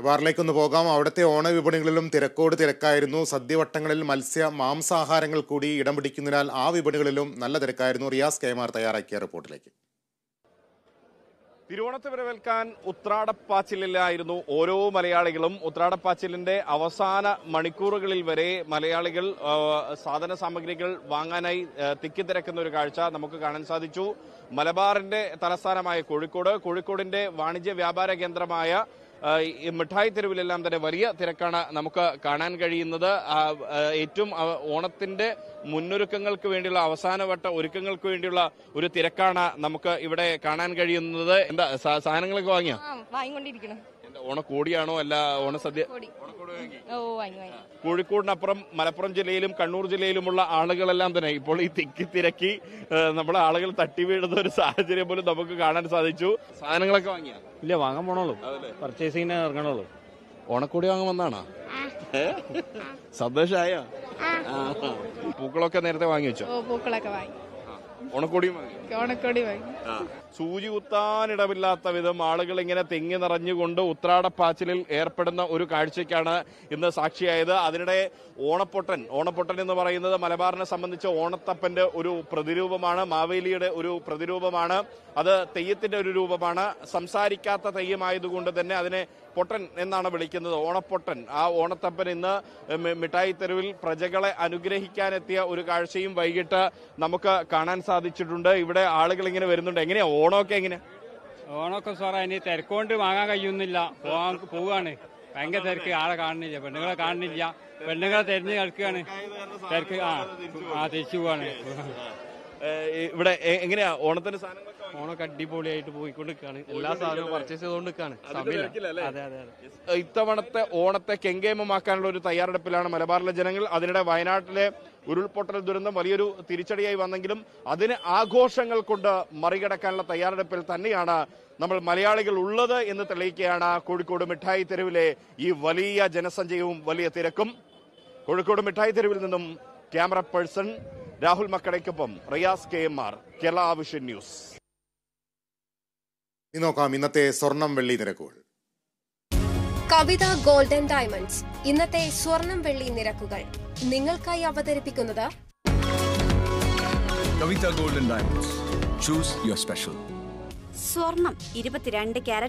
മലബാറിലേക്കൊന്ന് പോകാം അവിടുത്തെ ഓണവിപണികളിലും തിരക്കോട് തിരക്കായിരുന്നു സദ്യവട്ടങ്ങളിൽ മത്സ്യ മാംസാഹാരങ്ങൾ കൂടി ഇടം പിടിക്കുന്നതിനാൽ ആ വിപണികളിലും നല്ല തിരക്കായിരുന്നു റിയാസ് കെമാർ തയ്യാറാക്കിയ റിപ്പോർട്ടിലേക്ക് തിരുവോണത്തെ വരവേൽക്കാൻ ഉത്രാടപ്പാച്ചിലായിരുന്നു ഓരോ മലയാളികളും ഉത്രാടപ്പാച്ചിലിന്റെ അവസാന മണിക്കൂറുകളിൽ വരെ മലയാളികൾ സാധന സാമഗ്രികൾ വാങ്ങാനായി തിക്കിത്തിരക്കുന്ന ഒരു കാഴ്ച നമുക്ക് കാണാൻ സാധിച്ചു മലബാറിന്റെ തലസ്ഥാനമായ കോഴിക്കോട് കോഴിക്കോടിന്റെ വാണിജ്യ വ്യാപാര കേന്ദ്രമായ മിഠായി തെരുവിലെല്ലാം തന്നെ വലിയ തിരക്കാണ് നമുക്ക് കാണാൻ കഴിയുന്നത് ഏറ്റവും ഓണത്തിന്റെ മുന്നൊരുക്കങ്ങൾക്ക് വേണ്ടിയുള്ള അവസാനവട്ട ഒരുക്കങ്ങൾക്ക് വേണ്ടിയുള്ള ഒരു തിരക്കാണ് നമുക്ക് ഇവിടെ കാണാൻ കഴിയുന്നത് എന്താ സാധനങ്ങളൊക്കെ വാങ്ങിയോ വാങ്ങിക്കൊണ്ടിരിക്കണം ഓണക്കോടിയാണോ അല്ല ഓണസദ്യ കോഴിക്കോടിനപ്പുറം മലപ്പുറം ജില്ലയിലും കണ്ണൂർ ജില്ലയിലുമുള്ള ആളുകളെല്ലാം തന്നെ ഇപ്പോൾ ഈ തിക്കി തിരക്കി നമ്മളെ ആളുകൾ തട്ടി വീഴുന്ന ഒരു സാഹചര്യം പോലും നമുക്ക് കാണാൻ സാധിച്ചു സാധനങ്ങളൊക്കെ വാങ്ങിയ ഇല്ല വാങ്ങാൻ പോണുള്ളൂ പർച്ചേസിങ്ങിന് ഇറങ്ങണുള്ളൂ ഓണക്കോടി വാങ്ങാൻ വന്നാണോ സന്തോഷമായോ പൂക്കളൊക്കെ നേരത്തെ വാങ്ങി വെച്ചോ പൂക്കളൊക്കെ വാങ്ങി ഓണക്കോടിയും ഓണക്കോടി സൂചി കുത്താനിടമില്ലാത്ത വിധം ആളുകൾ ഇങ്ങനെ തെങ്ങി നിറഞ്ഞുകൊണ്ട് ഉത്രാടപ്പാച്ചിലിൽ ഏർപ്പെടുന്ന ഒരു കാഴ്ചയ്ക്കാണ് ഇന്ന് സാക്ഷിയായത് അതിനിടെ ഓണപ്പൊട്ടൻ ഓണപ്പൊട്ടൻ എന്ന് പറയുന്നത് മലബാറിനെ സംബന്ധിച്ച് ഓണത്തപ്പന്റെ ഒരു പ്രതിരൂപമാണ് മാവേലിയുടെ ഒരു പ്രതിരൂപമാണ് അത് തെയ്യത്തിന്റെ ഒരു രൂപമാണ് സംസാരിക്കാത്ത തെയ്യമായതുകൊണ്ട് തന്നെ അതിനെ പൊട്ടൻ എന്നാണ് വിളിക്കുന്നത് ഓണപ്പൊട്ടൻ ആ ഓണത്തപ്പൻ ഇന്ന് മിഠായി തെരുവിൽ പ്രജകളെ അനുഗ്രഹിക്കാനെത്തിയ ഒരു കാഴ്ചയും വൈകിട്ട് നമുക്ക് കാണാൻ സാധിച്ചിട്ടുണ്ട് ഇവിടെ ആളുകൾ ഇങ്ങനെ വരുന്നുണ്ട് എങ്ങനെയാ ഓണമൊക്കെ എങ്ങനെ ഓണമൊക്കെ സാറേ ഇനി തിരക്കൊണ്ട് വാങ്ങാൻ കഴിയുന്നില്ല പോവാണ് ഭയങ്കര തിരക്ക് ആളെ കാണുന്നില്ല പെണ്ണുങ്ങളെ കാണുന്നില്ല പെണ്ണുങ്ങളെ തിരഞ്ഞു കിടക്കുകയാണ് തിരക്ക് ആ തിരിച്ചു പോവാണ് ഇവിടെ എങ്ങനെയാ ഓണത്തിന് സാധനങ്ങളൊക്കെ ഓണൊക്കെ അടിപൊളിയായിട്ട് പോയിക്കൊണ്ടിരിക്കാണ് എല്ലാ സാധനവും പർച്ചേസ് ചെയ്തുകൊണ്ടിരിക്കാണ് ഇത്തവണത്തെ ഓണത്തെ കെങ്കേമമാക്കാനുള്ള ഒരു തയ്യാറെടുപ്പിലാണ് മലബാറിലെ ജനങ്ങൾ അതിനിടെ വയനാട്ടിലെ ഉരുൾപൊട്ടൽ ദുരന്തം വലിയൊരു തിരിച്ചടിയായി വന്നെങ്കിലും അതിന് ആഘോഷങ്ങൾ കൊണ്ട് മറികടക്കാനുള്ള തയ്യാറെടുപ്പിൽ തന്നെയാണ് നമ്മൾ മലയാളികൾ ഉള്ളത് എന്ന് തെളിയിക്കുകയാണ് കോഴിക്കോട് മിഠായി തെരുവിലെ ഈ വലിയ ജനസഞ്ചയവും വലിയ തിരക്കും കോഴിക്കോട് മിഠായി തെരുവിൽ നിന്നും ക്യാമറ പേഴ്സൺ രാഹുൽ മക്കടയ്ക്കൊപ്പം Riyas K M R Kerala ആവശ്യ ന്യൂസ് നോക്കാം ഇന്നത്തെ സ്വർണം വെള്ളി നിരക്കുകൾ കവിത ഗോൾഡൻ ഡയമണ്ട്സ് ഇന്നത്തെ സ്വർണം വെള്ളി നിരക്കുകൾ നിങ്ങൾക്കായി അവതരിപ്പിക്കുന്നത് Kavitha golden diamonds choose your special സ്വർണം ഇരുപത്തിരണ്ട് ക്യാരറ്റ്